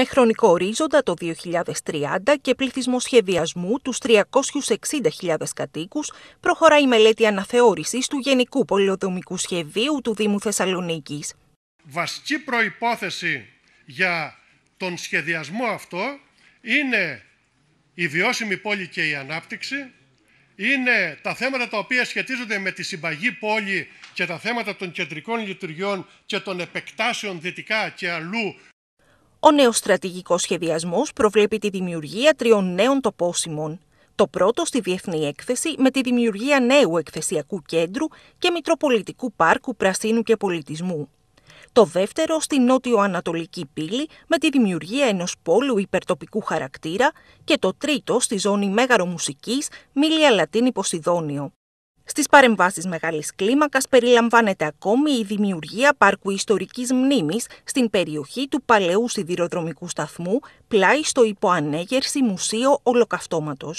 με χρονικό ορίζοντα το 2030 και πληθυσμό σχεδιασμού τους 360.000 κατοίκους, προχωράει η μελέτη αναθεώρησης του Γενικού Πολιοδομικού Σχεδίου του Δήμου Θεσσαλονίκης. Βασική προϋπόθεση για τον σχεδιασμό αυτό είναι η βιώσιμη πόλη και η ανάπτυξη, είναι τα θέματα τα οποία σχετίζονται με τη συμπαγή πόλη και τα θέματα των κεντρικών λειτουργιών και των επεκτάσεων δυτικά και αλλού ο νέος στρατηγικός σχεδιασμός προβλέπει τη δημιουργία τριών νέων τοπόσημων. Το πρώτο στη Διεθνή Έκθεση με τη δημιουργία νέου εκθεσιακού κέντρου και Μητροπολιτικού Πάρκου Πρασίνου και Πολιτισμού. Το δεύτερο στη νότιο-ανατολική πύλη με τη δημιουργία ενός πόλου υπερτοπικού χαρακτήρα και το τρίτο στη ζώνη Μέγαρο Μουσικής, Μίλια Λατίνη Ποσειδόνιο. Στις παρεμβάσεις μεγάλης κλίμακας περιλαμβάνεται ακόμη η δημιουργία πάρκου ιστορικής μνήμης στην περιοχή του παλαιού σιδηροδρομικού σταθμού, πλάι στο υποανέγερση Μουσείο Ολοκαυτώματος.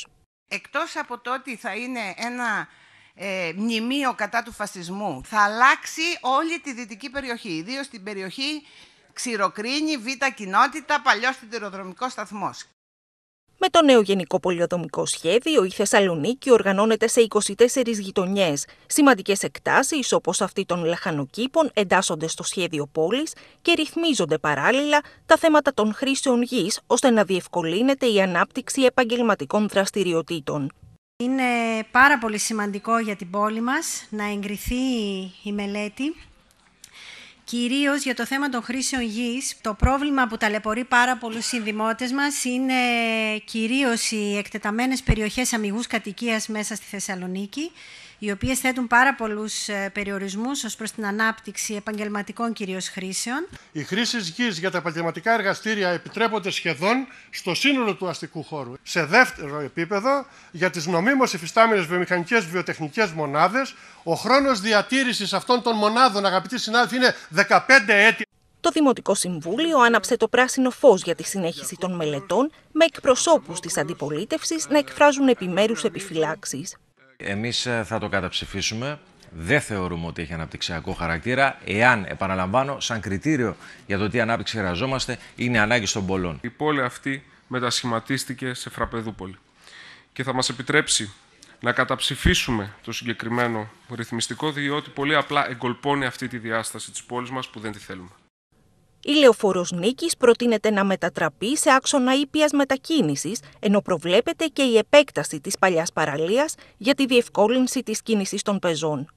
Εκτός από το ότι θα είναι ένα ε, μνημείο κατά του φασισμού, θα αλλάξει όλη τη δυτική περιοχή, ιδίως την περιοχή Ξηροκρίνη, Β' Κοινότητα, παλιός σιδηροδρομικός σταθμός το νέο Γενικό Πολιοδομικό Σχέδιο, η Θεσσαλονίκη οργανώνεται σε 24 γειτονιές. Σημαντικές εκτάσεις, όπως αυτή των λαχανοκήπων, εντάσσονται στο σχέδιο πόλης και ρυθμίζονται παράλληλα τα θέματα των χρήσεων γης, ώστε να διευκολύνεται η ανάπτυξη επαγγελματικών δραστηριοτήτων. Είναι πάρα πολύ σημαντικό για την πόλη μας να εγκριθεί η μελέτη Κυρίως για το θέμα των χρήσεων γης. Το πρόβλημα που ταλαιπωρεί πάρα πολλούς συνδημότες μας είναι κυρίως οι εκτεταμένες περιοχές αμυγούς κατοικίας μέσα στη Θεσσαλονίκη, οι οποίες θέτουν πάρα πολλούς ε, περιορισμούς ως προς την ανάπτυξη επαγγελματικών κυρίως χρήσεων. Οι χρήσεις γης για τα επαγγελματικά εργαστήρια επιτρέπονται σχεδόν στο σύνολο του αστικού χώρου. Σε δεύτερο επίπεδο, για τις νομίμως υφιστάμενες βιομηχανικές βιοτεχνικές μονάδες, ο χρόνος διατήρησης αυτών των μονάδων, αγαπητοί συνάδελφοι, είναι το Δημοτικό Συμβούλιο άναψε το πράσινο φως για τη συνέχιση των μελετών με εκπροσώπους της αντιπολίτευσης να εκφράζουν επιμέρους επιφυλάξεις. Εμείς ε, θα το καταψηφίσουμε. Δεν θεωρούμε ότι έχει αναπτυξιακό χαρακτήρα, εάν, επαναλαμβάνω, σαν κριτήριο για το τι ανάπτυξη χρειαζόμαστε είναι ανάγκη των πολλών. Η πόλη αυτή μετασχηματίστηκε σε φραπεδούπολη και θα μας επιτρέψει να καταψηφίσουμε το συγκεκριμένο ρυθμιστικό, διότι πολύ απλά εγκολπώνει αυτή τη διάσταση της πόλης μας που δεν τη θέλουμε. Η λεωφόρος Νίκης προτείνεται να μετατραπεί σε άξονα ήπιας μετακίνησης, ενώ προβλέπεται και η επέκταση της παλιάς παραλίας για τη διευκόλυνση της κίνησης των πεζών.